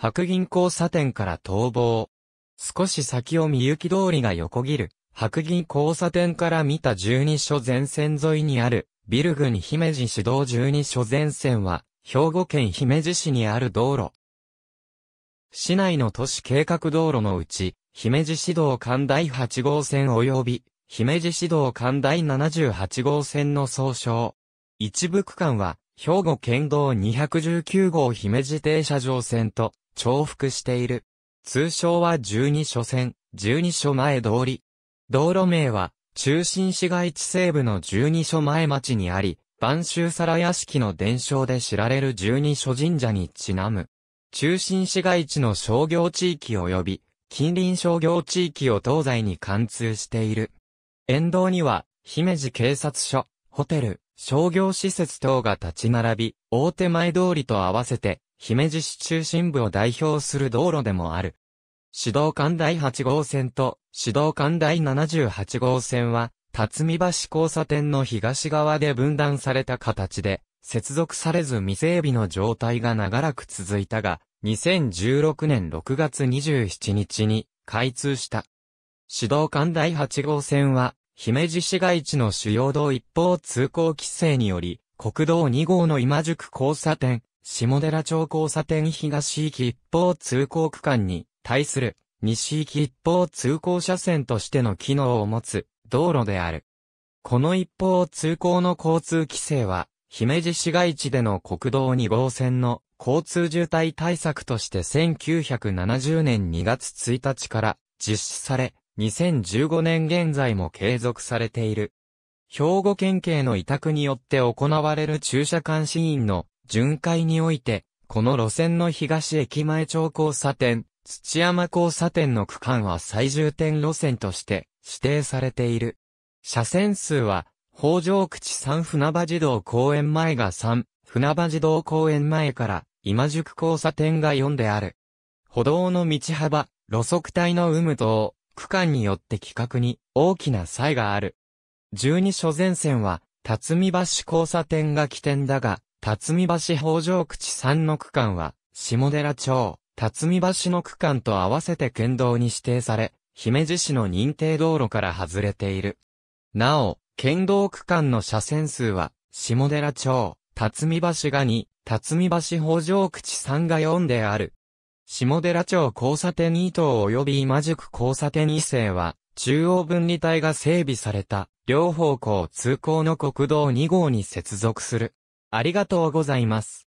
白銀交差点から逃亡。少し先をみ行き通りが横切る、白銀交差点から見た十二所前線沿いにある、ビル郡姫路市道十二所前線は、兵庫県姫路市にある道路。市内の都市計画道路のうち、姫路市道管第8号線及び、姫路市道管第78号線の総称。一部区間は、兵庫県道219号姫路停車場線と、重複している。通称は十二所線、十二所前通り。道路名は、中心市街地西部の十二所前町にあり、晩秋皿屋敷の伝承で知られる十二所神社にちなむ。中心市街地の商業地域及び、近隣商業地域を東西に貫通している。沿道には、姫路警察署、ホテル、商業施設等が立ち並び、大手前通りと合わせて、姫路市中心部を代表する道路でもある。指導館第8号線と指導館第78号線は、辰巳橋交差点の東側で分断された形で、接続されず未整備の状態が長らく続いたが、2016年6月27日に開通した。指導館第8号線は、姫路市街地の主要道一方通行規制により、国道2号の今宿交差点、下寺町交差点東行き一方通行区間に対する西行き一方通行車線としての機能を持つ道路である。この一方通行の交通規制は、姫路市街地での国道2号線の交通渋滞対策として1970年2月1日から実施され、2015年現在も継続されている。兵庫県警の委託によって行われる駐車監視員の巡回において、この路線の東駅前町交差点、土山交差点の区間は最重点路線として指定されている。車線数は、北条口三船場児童公園前が3、船場児童公園前から今宿交差点が4である。歩道の道幅、路側帯の有無等、区間によって規格に大きな差異がある。12所前線は、辰巳橋交差点が起点だが、辰巳橋北条口3の区間は、下寺町、辰巳橋の区間と合わせて県道に指定され、姫路市の認定道路から外れている。なお、県道区間の車線数は、下寺町、辰巳橋が2、辰巳橋北条口3が4である。下寺町交差点2等及び今宿交差点2世は、中央分離帯が整備された、両方向通行の国道2号に接続する。ありがとうございます。